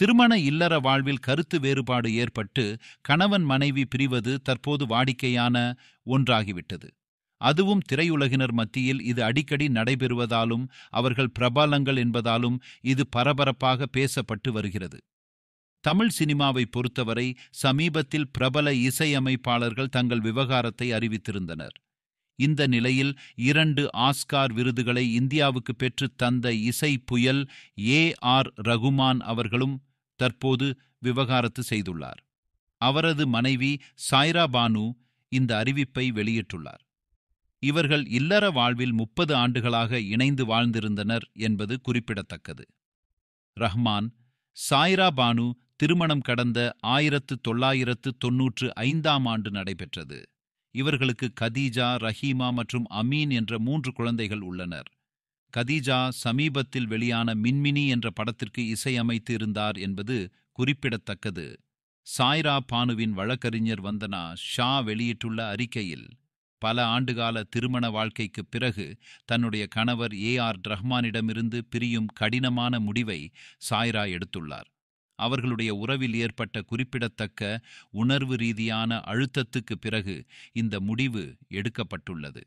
திருமண இல்லற வாழ்வில் கருத்து வேறுபாடு ஏற்பட்டு கணவன் மனைவி பிரிவது தற்போது வாடிக்கையான ஒன்றாகிவிட்டது அதுவும் திரையுலகினர் மத்தியில் இது அடிக்கடி நடைபெறுவதாலும் அவர்கள் பிரபலங்கள் என்பதாலும் இது பரபரப்பாக பேசப்பட்டு வருகிறது தமிழ் சினிமாவை பொறுத்தவரை சமீபத்தில் பிரபல இசையமைப்பாளர்கள் தங்கள் விவகாரத்தை அறிவித்திருந்தனர் இந்த நிலையில் இரண்டு ஆஸ்கார் விருதுகளை இந்தியாவுக்கு பெற்று தந்த இசை புயல் ஏ ஆர் ரகுமான் அவர்களும் தற்போது விவகாரத்து செய்துள்ளார் அவரது மனைவி சாய்ரா பானு இந்த அறிவிப்பை வெளியிட்டுள்ளார் இவர்கள் இல்லற வாழ்வில் முப்பது ஆண்டுகளாக இணைந்து வாழ்ந்திருந்தனர் என்பது குறிப்பிடத்தக்கது ரஹ்மான் சாய்ரா பானு திருமணம் கடந்த ஆயிரத்து தொள்ளாயிரத்து தொன்னூற்று ஐந்தாம் ஆண்டு நடைபெற்றது இவர்களுக்கு கதீஜா ரஹீமா மற்றும் அமீன் என்ற மூன்று குழந்தைகள் உள்ளனர் கதீஜா சமீபத்தில் வெளியான மின்மினி என்ற படத்திற்கு இசையமைத்து இருந்தார் என்பது குறிப்பிடத்தக்கது சாய்ரா பானுவின் வழக்கறிஞர் வந்தனா ஷா வெளியிட்டுள்ள அறிக்கையில் பல ஆண்டுகால திருமண வாழ்க்கைக்கு பிறகு தன்னுடைய கணவர் ஏ ஆர் ரஹ்மானிடமிருந்து பிரியும் கடினமான முடிவை சாய்ரா எடுத்துள்ளார் அவர்களுடைய உறவில் ஏற்பட்ட குறிப்பிடத்தக்க உணர்வு ரீதியான அழுத்தத்துக்கு பிறகு இந்த முடிவு எடுக்கப்பட்டுள்ளது